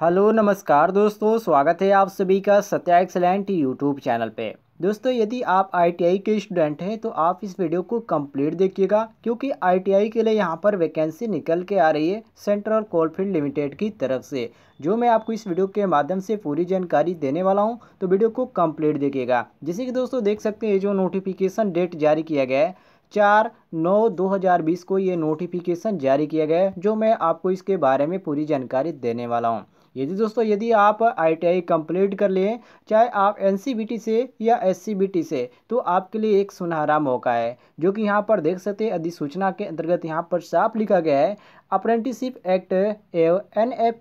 hello नमस्कार दोस्तों स्वागत है आप सभी का सत्या एक्सलेंट यूट्यूब चैनल पे दोस्तों यदि आप आईटीआई के स्टूडेंट हैं तो आप इस वीडियो को कंप्लीट देखिएगा क्योंकि आईटीआई के लिए यहाँ पर वैकेंसी निकल के आ रही है सेंट्रल कोलफील्ड लिमिटेड की तरफ से जो मैं आपको इस वीडियो के माध्यम से पूरी जानकारी देने वाला हूँ तो वीडियो को कम्प्लीट देखिएगा जैसे कि दोस्तों देख सकते हैं जो नोटिफिकेशन डेट जारी किया गया है चार नौ 2020 को ये नोटिफिकेशन जारी किया गया है जो मैं आपको इसके बारे में पूरी जानकारी देने वाला हूँ यदि दोस्तों यदि आप आईटीआई कंप्लीट कर लें चाहे आप एनसीबीटी से या एससीबीटी से तो आपके लिए एक सुनहरा मौका है जो कि यहाँ पर देख सकते हैं अधिसूचना के अंतर्गत यहाँ पर साफ लिखा गया है अप्रेंटिसिप एक्ट एवं एन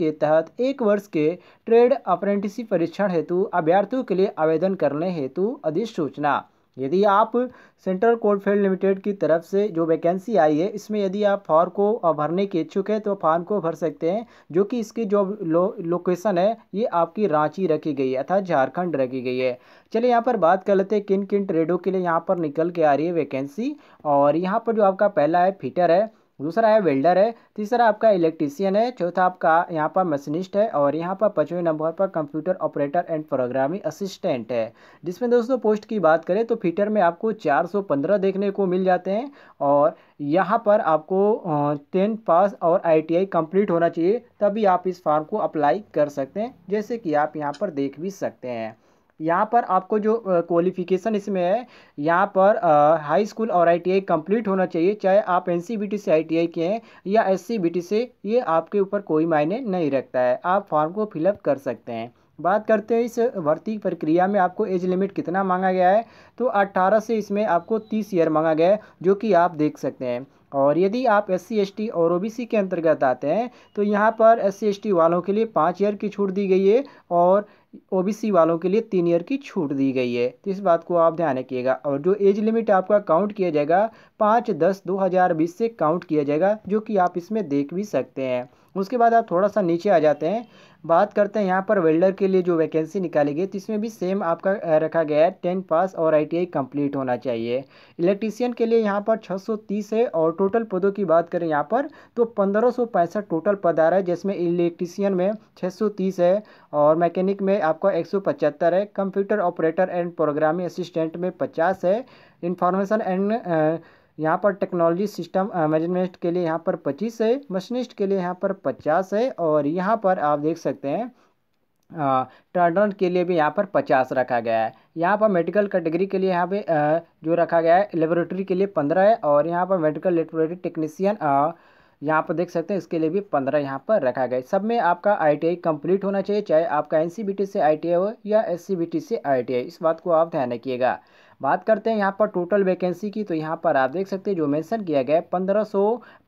के तहत एक वर्ष के ट्रेड अप्रेंटिसिप परीक्षण हेतु अभ्यर्थियों के लिए आवेदन करने हेतु अधिसूचना यदि आप सेंट्रल कोल्डफील्ड लिमिटेड की तरफ से जो वैकेंसी आई है इसमें यदि आप फॉर्म को भरने के इच्छुक हैं तो फॉर्म को भर सकते हैं जो कि इसकी जो लो, लोकेशन है ये आपकी रांची रखी गई है अर्थात झारखंड रखी गई है चलिए यहाँ पर बात कर लेते हैं किन किन ट्रेडों के लिए यहाँ पर निकल के आ रही है वैकेंसी और यहाँ पर जो आपका पहला है फिटर है दूसरा है वेल्डर है तीसरा आपका इलेक्ट्रीसियन है चौथा आपका यहाँ पर मशीनिस्ट है और यहाँ पर पाँचवें नंबर पर computer operator and programming assistant है जिसमें दोस्तों पोस्ट की बात करें तो फीटर में आपको 415 देखने को मिल जाते हैं और यहाँ पर आपको टेंथ पास और आईटीआई कंप्लीट होना चाहिए तभी आप इस फॉर्म को अप्लाई कर सकते हैं जैसे कि आप यहाँ पर देख भी सकते हैं यहाँ पर आपको जो क्वालिफिकेशन इसमें है यहाँ पर हाई स्कूल और आई कंप्लीट होना चाहिए चाहे आप एन से आई के हैं या एस से ये आपके ऊपर कोई मायने नहीं रखता है आप फॉर्म को फिलअप कर सकते हैं बात करते हैं इस भर्ती प्रक्रिया में आपको एज लिमिट कितना मांगा गया है तो 18 से इसमें आपको 30 ईयर मांगा गया है जो कि आप देख सकते हैं और यदि आप एस सी और ओ के अंतर्गत आते हैं तो यहाँ पर एस सी वालों के लिए पाँच ईयर की छूट दी गई है और ओबीसी वालों के लिए तीन ईयर की छूट दी गई है तो इस बात को आप ध्यान रखिएगा और जो एज लिमिट आपका काउंट किया जाएगा पाँच दस दो हज़ार बीस से काउंट किया जाएगा जो कि आप इसमें देख भी सकते हैं उसके बाद आप थोड़ा सा नीचे आ जाते हैं बात करते हैं यहाँ पर वेल्डर के लिए जो वैकेंसी निकाली गई तो इसमें भी सेम आपका रखा गया है टेन पास और आईटीआई कंप्लीट होना चाहिए इलेक्ट्रीशियन के लिए यहाँ पर 630 है और टोटल पदों की बात करें यहाँ पर तो पंद्रह टोटल पद आ रहा है जिसमें इलेक्ट्रीशियन में 630 है और मैकेनिक में आपका एक है computer operator and programming assistant में पचास है इंफॉर्मेशन एंड यहाँ पर टेक्नोलॉजी सिस्टम मैनेजमेंट के लिए यहाँ पर पच्चीस है मशीनिस्ट के लिए यहाँ पर पचास है और यहाँ पर आप देख सकते हैं टर्न के लिए भी यहाँ पर पचास रखा गया है यहाँ पर मेडिकल कैटेगरी के लिए यहाँ पे जो रखा गया है लेबोरेटरी के लिए पंद्रह है और यहाँ पर मेडिकल लेबोरेटरी टेक्नीसियन यहाँ पर देख सकते हैं इसके लिए भी पंद्रह यहाँ पर रखा गया सब में आपका आईटीआई कंप्लीट होना चाहिए चाहे आपका एनसीबीटी से आईटीआई हो या एससीबीटी से आईटीआई इस बात को आप ध्यान रखिएगा बात करते हैं यहाँ पर टोटल वैकेंसी की तो यहाँ पर आप देख सकते हैं जो मेंशन किया गया है पंद्रह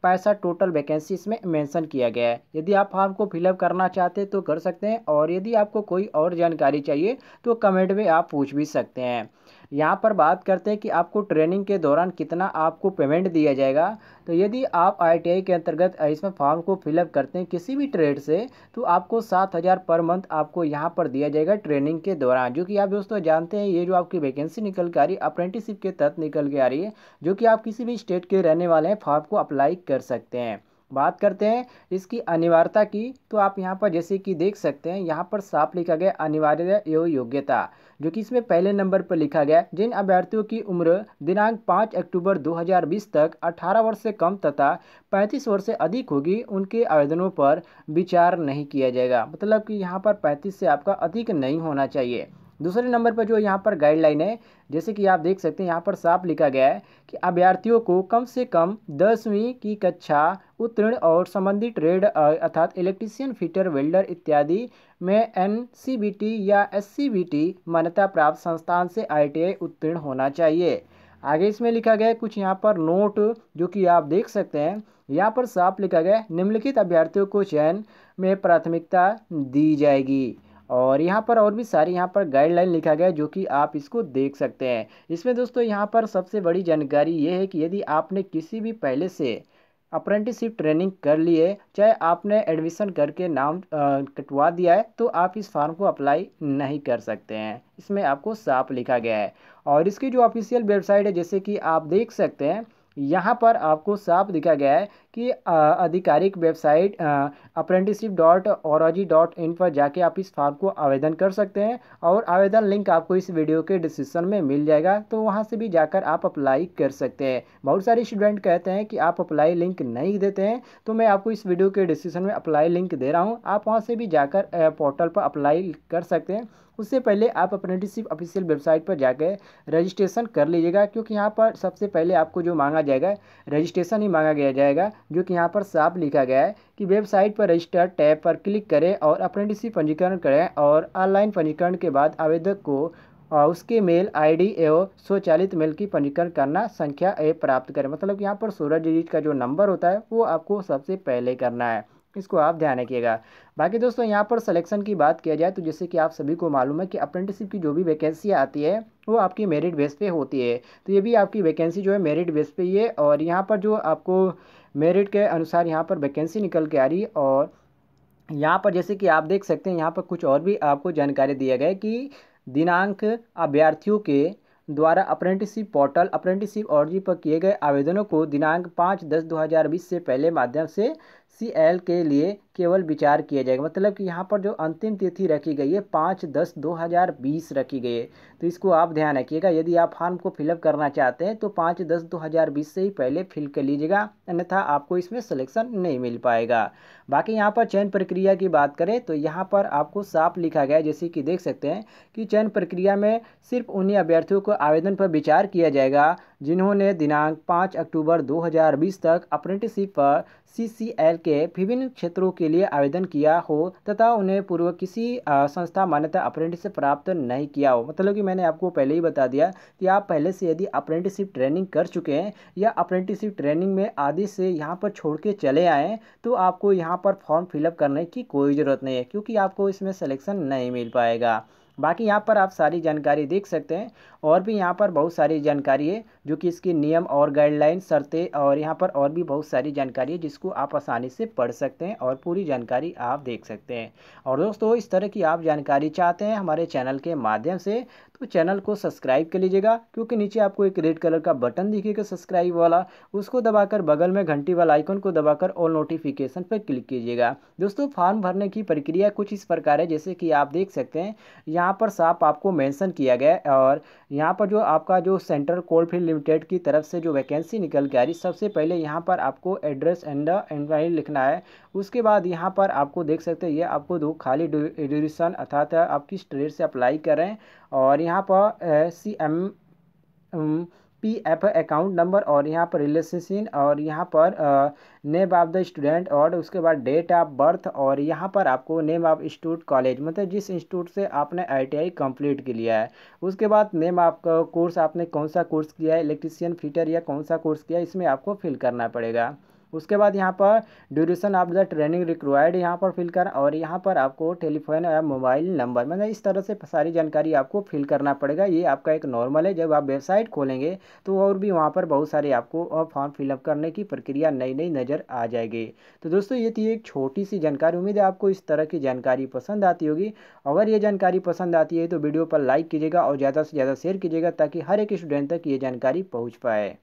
पैंसठ टोटल वैकेंसी इसमें मेंशन किया गया है यदि आप फॉर्म को फिलअप करना चाहते हैं तो कर सकते हैं और यदि आपको कोई और जानकारी चाहिए तो कमेंट में आप पूछ भी सकते हैं यहाँ पर बात करते हैं कि आपको ट्रेनिंग के दौरान कितना आपको पेमेंट दिया जाएगा तो यदि आप आईटीआई के अंतर्गत इसमें फॉर्म को फिलअप करते हैं किसी भी ट्रेड से तो आपको सात हज़ार पर मंथ आपको यहाँ पर दिया जाएगा ट्रेनिंग के दौरान जो कि आप दोस्तों जानते हैं ये जो आपकी वैकेंसी निकल के आ रही है अप्रेंटिसिप के तहत निकल के आ रही है जो कि आप किसी भी स्टेट के रहने वाले हैं फॉर्म को अप्लाई कर सकते हैं बात करते हैं इसकी अनिवार्यता की तो आप यहाँ पर जैसे कि देख सकते हैं यहाँ पर साफ लिखा गया अनिवार्य एवं योग्यता जो कि इसमें पहले नंबर पर लिखा गया जिन अभ्यर्थियों की उम्र दिनांक 5 अक्टूबर 2020 तक 18 वर्ष से कम तथा 35 वर्ष से अधिक होगी उनके आवेदनों पर विचार नहीं किया जाएगा मतलब कि यहाँ पर पैंतीस से आपका अधिक नहीं होना चाहिए दूसरे नंबर पर जो यहाँ पर गाइडलाइन है जैसे कि आप देख सकते हैं यहाँ पर साफ लिखा गया है कि अभ्यर्थियों को कम से कम दसवीं की कक्षा उत्तीर्ण और संबंधित ट्रेड अर्थात इलेक्ट्रीशियन फिटर वेल्डर इत्यादि में एन या एस मान्यता प्राप्त संस्थान से आई उत्तीर्ण होना चाहिए आगे इसमें लिखा गया है कुछ यहाँ पर नोट जो कि आप देख सकते हैं यहाँ पर साफ लिखा गया है निम्नलिखित अभ्यर्थियों को चयन में प्राथमिकता दी जाएगी और यहाँ पर और भी सारी यहाँ पर गाइडलाइन लिखा गया है जो कि आप इसको देख सकते हैं इसमें दोस्तों यहाँ पर सबसे बड़ी जानकारी ये है कि यदि आपने किसी भी पहले से अप्रेंटिसिप ट्रेनिंग कर लिए चाहे आपने एडमिशन करके नाम कटवा दिया है तो आप इस फॉर्म को अप्लाई नहीं कर सकते हैं इसमें आपको साफ लिखा गया है और इसकी जो ऑफिशियल वेबसाइट है जैसे कि आप देख सकते हैं यहाँ पर आपको साफ दिखा गया है कि आधिकारिक वेबसाइट अप्रेंटिसशिप डॉट और जी डॉट इन पर जाके आप इस फॉर्म को आवेदन कर सकते हैं और आवेदन लिंक आपको इस वीडियो के डिस्क्रिप्शन में मिल जाएगा तो वहाँ से भी जाकर आप अप्लाई कर सकते हैं बहुत सारे स्टूडेंट कहते हैं कि आप अप्लाई लिंक नहीं देते हैं तो मैं आपको इस वीडियो के डिस्क्रिप्शन में अप्लाई लिंक दे रहा हूँ आप वहाँ से भी जाकर पोर्टल पर अप्लाई कर सकते हैं उससे पहले आप अप्रेंटिसशिप ऑफिशियल वेबसाइट पर जाकर रजिस्ट्रेशन कर लीजिएगा क्योंकि यहाँ पर सबसे पहले आपको जो मांगा जाएगा रजिस्ट्रेशन ही मांगा गया जाएगा जो कि यहाँ पर साफ लिखा गया है कि वेबसाइट पर रजिस्टर टैब पर क्लिक करें और अप्रेंटिसशिप पंजीकरण करें और ऑनलाइन पंजीकरण के बाद आवेदक को और उसके मेल आईडी एवं स्वचालित मेल की पंजीकरण करना संख्या ए प्राप्त करें मतलब यहाँ पर सोलह डिजिट का जो नंबर होता है वो आपको सबसे पहले करना है इसको आप ध्यान रखिएगा बाकी दोस्तों यहाँ पर सिलेक्शन की बात किया जाए तो जैसे कि आप सभी को मालूम है कि अप्रेंटिसिप की जो भी वैकेंसी आती है वो आपकी मेरिट बेस पे होती है तो ये भी आपकी वैकेंसी जो है मेरिट बेस पे ही है और यहाँ पर जो आपको मेरिट के अनुसार यहाँ पर वैकेंसी निकल के आ रही है और यहाँ पर जैसे कि आप देख सकते हैं यहाँ पर कुछ और भी आपको जानकारी दिया गया कि दिनांक अभ्यर्थियों के द्वारा अप्रेंटिसिप पोर्टल अप्रेंटिसशिप और पर किए गए आवेदनों को दिनांक पाँच दस दो हज़ार बीस से पहले माध्यम से सी एल के लिए केवल विचार किया जाएगा मतलब कि यहाँ पर जो अंतिम तिथि रखी गई है पाँच दस दो हज़ार बीस रखी गई है तो इसको आप ध्यान रखिएगा यदि आप फॉर्म को फिलअप करना चाहते हैं तो पाँच दस दो हज़ार बीस से ही पहले फिल कर लीजिएगा अन्यथा आपको इसमें सिलेक्शन नहीं मिल पाएगा बाकी यहाँ पर चयन प्रक्रिया की बात करें तो यहाँ पर आपको साफ लिखा गया है जैसे कि देख सकते हैं कि चयन प्रक्रिया में सिर्फ उन्हीं अभ्यर्थियों को आवेदन पर विचार किया जाएगा जिन्होंने दिनांक पाँच अक्टूबर दो तक अप्रेंटिसिप पर सी के विभिन्न क्षेत्रों के लिए आवेदन किया हो तथा उन्हें पूर्व किसी संस्था मान्यता अप्रेंटिसशिप प्राप्त नहीं किया हो मतलब कि मैंने आपको पहले ही बता दिया कि आप पहले से यदि अप्रेंटिसशिप ट्रेनिंग कर चुके हैं या अप्रेंटिसशिप ट्रेनिंग में आदि से यहाँ पर छोड़ के चले आएँ तो आपको यहाँ पर फॉर्म फिलअप करने की कोई ज़रूरत नहीं है क्योंकि आपको इसमें सेलेक्शन नहीं मिल पाएगा बाकी यहाँ पर आप सारी जानकारी देख सकते हैं और भी यहाँ पर बहुत सारी जानकारी है जो कि इसकी नियम और गाइडलाइन शर्तें और यहाँ पर और भी बहुत सारी जानकारी है जिसको आप आसानी से पढ़ सकते हैं और पूरी जानकारी आप देख सकते हैं और दोस्तों इस तरह की आप जानकारी चाहते हैं हमारे चैनल के माध्यम से तो चैनल को सब्सक्राइब कर लीजिएगा क्योंकि नीचे आपको एक रेड कलर का बटन दिखेगा सब्सक्राइब वाला उसको दबाकर बगल में घंटी वाला आइकन को दबाकर ऑल नोटिफिकेशन पर क्लिक कीजिएगा दोस्तों फॉर्म भरने की प्रक्रिया कुछ इस प्रकार है जैसे कि आप देख सकते हैं यहाँ पर साफ आपको मैंसन किया गया है और यहाँ पर जो आपका जो सेंट्रल कोल्डफील्ड लिमिटेड की तरफ से जो वैकेंसी निकल के आ रही सबसे पहले यहाँ पर आपको एड्रेस एंड एम्प्लॉय लिखना है उसके बाद यहाँ पर आपको देख सकते हैं ये आपको दो खाली ड्यूरेशन अर्थात आप किस ट्रेड से अप्लाई करें और यहाँ पर C M P F account number और यहाँ पर रिलेशनशिप और यहाँ पर नेम ऑफ द स्टूडेंट और उसके बाद डेट ऑफ बर्थ और यहाँ पर आपको नेम ऑफ इंस्टीट्यूट कॉलेज मतलब जिस इंस्टीट्यूट से आपने आईटीआई कंप्लीट के लिया है उसके बाद नेम ऑफ कोर्स आपने कौन सा कोर्स किया है इलेक्ट्रीशियन फिटर या कौन सा कोर्स किया है इसमें आपको फिल करना पड़ेगा उसके बाद यहाँ पर duration of the training required यहाँ पर फिल कर और यहाँ पर आपको टेलीफोन या मोबाइल नंबर मतलब इस तरह से सारी जानकारी आपको फिल करना पड़ेगा ये आपका एक नॉर्मल है जब आप वेबसाइट खोलेंगे तो और भी वहाँ पर बहुत सारे आपको फॉर्म फिलअप करने की प्रक्रिया नई नई नज़र आ जाएगी तो दोस्तों ये थी एक छोटी सी जानकारी उम्मीद है आपको इस तरह की जानकारी पसंद आती होगी अगर ये जानकारी पसंद आती है तो वीडियो पर लाइक कीजिएगा और ज़्यादा से ज़्यादा शेयर कीजिएगा ताकि हर एक स्टूडेंट तक ये जानकारी पहुँच पाए